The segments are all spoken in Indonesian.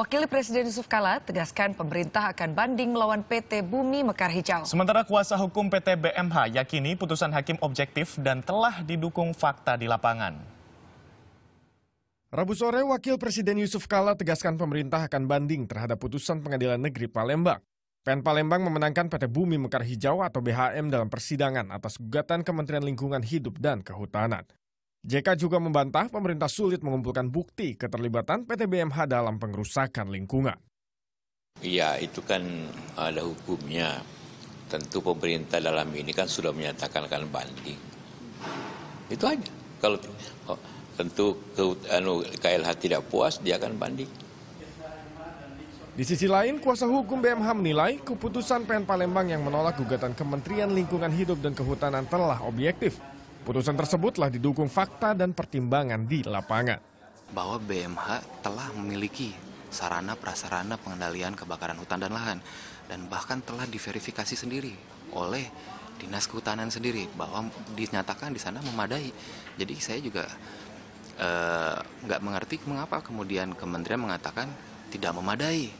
Wakil Presiden Yusuf Kala tegaskan pemerintah akan banding melawan PT Bumi Mekar Hijau. Sementara kuasa hukum PT BMH yakini putusan hakim objektif dan telah didukung fakta di lapangan. Rabu sore, Wakil Presiden Yusuf Kala tegaskan pemerintah akan banding terhadap putusan pengadilan negeri Palembang. PN Palembang memenangkan PT Bumi Mekar Hijau atau BHM dalam persidangan atas gugatan Kementerian Lingkungan Hidup dan Kehutanan. JK juga membantah pemerintah sulit mengumpulkan bukti keterlibatan PT BMH dalam pengerusakan lingkungan. Iya, itu kan ada hukumnya. Tentu pemerintah dalam ini kan sudah menyatakan kan banding. Itu aja. Kalau oh, tentu ke, anu, KLH tidak puas, dia akan banding. Di sisi lain, kuasa hukum BMH menilai keputusan PN Palembang yang menolak gugatan Kementerian Lingkungan Hidup dan Kehutanan telah objektif Putusan tersebut telah didukung fakta dan pertimbangan di lapangan. Bahwa BMH telah memiliki sarana prasarana pengendalian kebakaran hutan dan lahan dan bahkan telah diverifikasi sendiri oleh dinas kehutanan sendiri bahwa dinyatakan di sana memadai. Jadi saya juga eh, nggak e, mengerti mengapa kemudian kementerian mengatakan tidak memadai.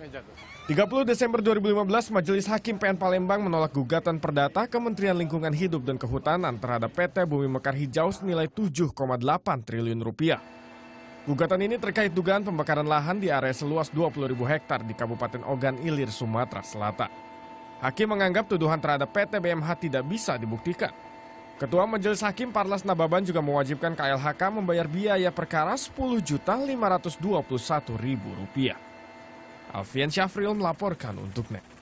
30 Desember 2015, Majelis Hakim PN Palembang menolak gugatan perdata Kementerian Lingkungan Hidup dan Kehutanan terhadap PT Bumi Mekar Hijau senilai 7,8 triliun rupiah. Gugatan ini terkait dugaan pembakaran lahan di area seluas 20.000 hektar di Kabupaten Ogan Ilir, Sumatera Selatan. Hakim menganggap tuduhan terhadap PT BMH tidak bisa dibuktikan. Ketua Majelis Hakim Parlas Nababan juga mewajibkan KLHK membayar biaya perkara Rp10.521.000. Alfian Syafril melaporkan untuknya.